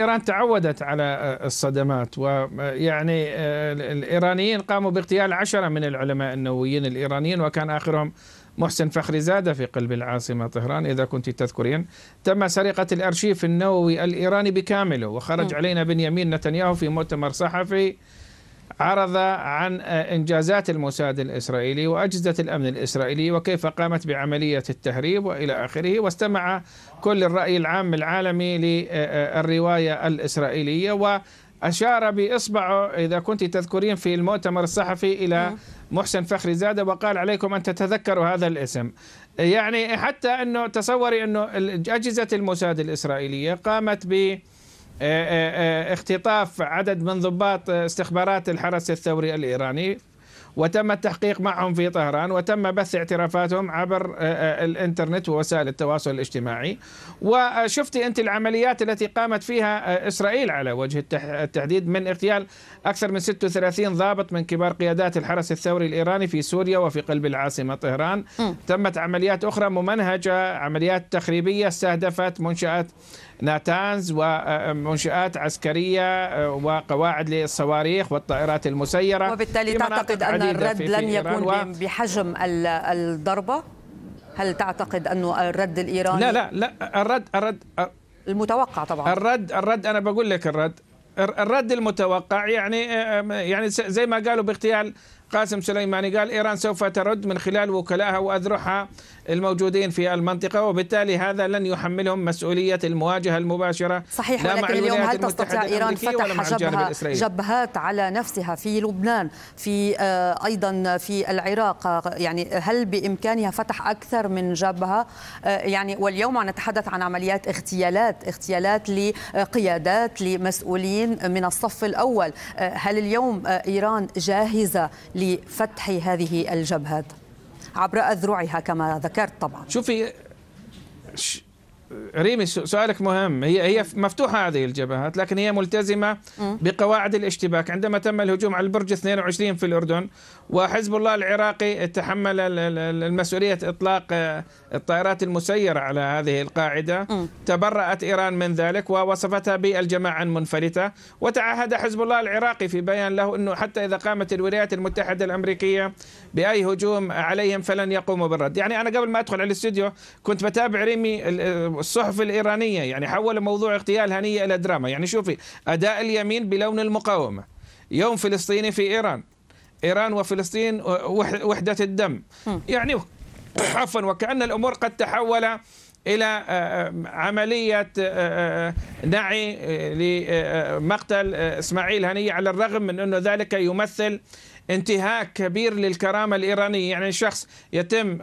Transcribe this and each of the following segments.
إيران تعودت على آه، الصدمات ويعني آه، آه، الإيرانيين قاموا باغتيال عشرة من العلماء النوويين الإيرانيين وكان آخرهم محسن فخري زادة في قلب العاصمة طهران إذا كنت تذكرين تم سرقة الأرشيف النووي الإيراني بكامله وخرج علينا بنيامين نتنياهو في مؤتمر صحفي عرض عن آه، إنجازات الموساد الإسرائيلي وأجهزة الأمن الإسرائيلي وكيف قامت بعملية التهريب وإلى آخره واستمع كل الرأي العام العالمي للرواية الإسرائيلية و أشار بإصبعه إذا كنت تذكرين في المؤتمر الصحفي إلى نعم. محسن فخري زادة وقال عليكم أن تتذكروا هذا الاسم يعني حتى أنه تصوري أنه أجهزة الموساد الإسرائيلية قامت ب آه، آه، آه، اختطاف عدد من ضباط استخبارات الحرس الثوري الايراني وتم التحقيق معهم في طهران وتم بث اعترافاتهم عبر الانترنت ووسائل التواصل الاجتماعي وشفتي انت العمليات التي قامت فيها اسرائيل على وجه التحديد من اغتيال اكثر من 36 ضابط من كبار قيادات الحرس الثوري الايراني في سوريا وفي قلب العاصمه طهران م. تمت عمليات اخرى ممنهجه عمليات تخريبيه استهدفت منشات ناتانز ومنشآت عسكرية وقواعد للصواريخ والطائرات المسيرة وبالتالي تعتقد أن الرد لن يكون بحجم الضربة هل تعتقد أنه الرد الإيراني لا لا لا الرد الرد المتوقع طبعا الرد الرد أنا بقول لك الرد الرد المتوقع يعني يعني زي ما قالوا باغتيال قاسم سليماني قال إيران سوف ترد من خلال وكلائها وأذرعها الموجودين في المنطقة وبالتالي هذا لن يحملهم مسؤولية المواجهة المباشرة صحيح لا ولكن اليوم هل تستطيع إيران فتح جبهات على نفسها في لبنان في آه، أيضا في العراق آه، يعني هل بإمكانها فتح أكثر من جبهة آه، يعني واليوم نتحدث عن عمليات اغتيالات اغتيالات لقيادات لمسؤولين من الصف الأول هل اليوم إيران جاهزة لفتح هذه الجبهات عبر أذرعها كما ذكرت طبعا شوفي ريمي سؤالك مهم هي هي مفتوحه هذه الجبهات لكن هي ملتزمه بقواعد الاشتباك عندما تم الهجوم على البرج 22 في الاردن وحزب الله العراقي تحمل المسؤوليه اطلاق آه، الطائرات المسيره على هذه القاعده تبرأت ايران من ذلك ووصفتها بالجماعه المنفلته وتعهد حزب الله العراقي في بيان له انه حتى اذا قامت الولايات المتحده الامريكيه باي هجوم عليهم فلن يقوموا بالرد يعني انا قبل ما ادخل على الاستوديو كنت بتابع ريمي الصحف الإيرانية يعني حول موضوع اغتيال هنية إلى دراما يعني شوفي أداء اليمين بلون المقاومة يوم فلسطيني في إيران إيران وفلسطين وحدة الدم يعني عفوا وكأن الأمور قد تحول إلى آه، آه، عملية نعي آه، لمقتل إسماعيل هنية على الرغم من أنه ذلك يمثل انتهاك كبير للكرامة الإيرانية يعني شخص يتم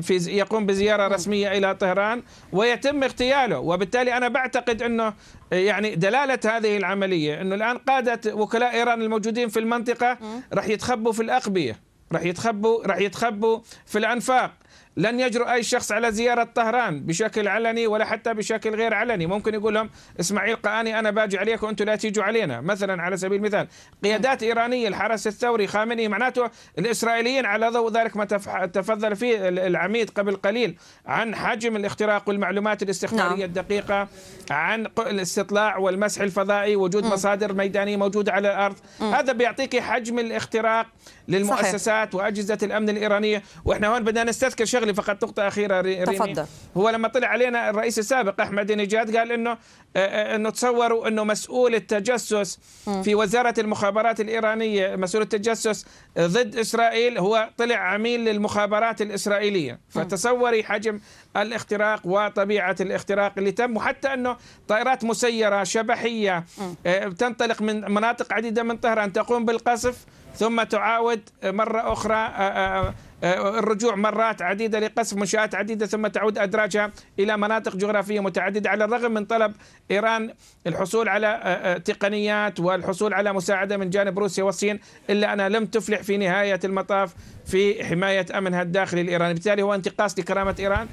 في يقوم بزيارة نعم. رسمية إلى طهران ويتم اغتياله وبالتالي أنا بعتقد أنه يعني دلالة هذه العملية أنه الآن قادة وكلاء إيران الموجودين في المنطقة نعم. راح يتخبوا في الأقبية راح يتخبوا راح يتخبوا في الأنفاق لن يجرؤ أي شخص على زيارة طهران بشكل علني ولا حتى بشكل غير علني ممكن يقول لهم اسماعيل قاني أنا باجي عليك وأنتم لا تيجوا علينا مثلا على سبيل المثال قيادات إيرانية الحرس الثوري خامنئي معناته الإسرائيليين على ضوء ذلك ما تفضل فيه العميد قبل قليل عن حجم الاختراق والمعلومات الاستخبارية نعم. الدقيقة عن الاستطلاع والمسح الفضائي وجود م. مصادر ميدانية موجودة على الأرض م. هذا بيعطيك حجم الاختراق للمؤسسات صحيح. وأجهزة الأمن الإيرانية وإحنا هون بدنا نستذكر شغله فقط نقطه اخيره ريني تفضل هو لما طلع علينا الرئيس السابق احمد نجاد قال انه آه، آه، انه تصوروا انه مسؤول التجسس في وزاره المخابرات الايرانيه مسؤول التجسس ضد اسرائيل هو طلع عميل للمخابرات الاسرائيليه فتصوري حجم الاختراق وطبيعه الاختراق اللي تم وحتى انه طائرات مسيره شبحيه آه، تنطلق من مناطق عديده من طهران تقوم بالقصف ثم تعاود مره اخرى آه، آه، الرجوع مرات عديدة لقصف منشآت عديدة ثم تعود أدراجها إلى مناطق جغرافية متعددة على الرغم من طلب إيران الحصول على تقنيات والحصول على مساعدة من جانب روسيا والصين إلا أنها لم تفلح في نهاية المطاف في حماية أمنها الداخلي الإيراني بالتالي هو انتقاص لكرامة إيران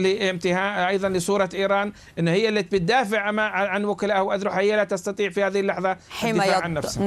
لامتهاء ايضا لصوره ايران ان هي التي بتدافع عن وكلاء واذرعها هي لا تستطيع في هذه اللحظه الدفاع عن نفسها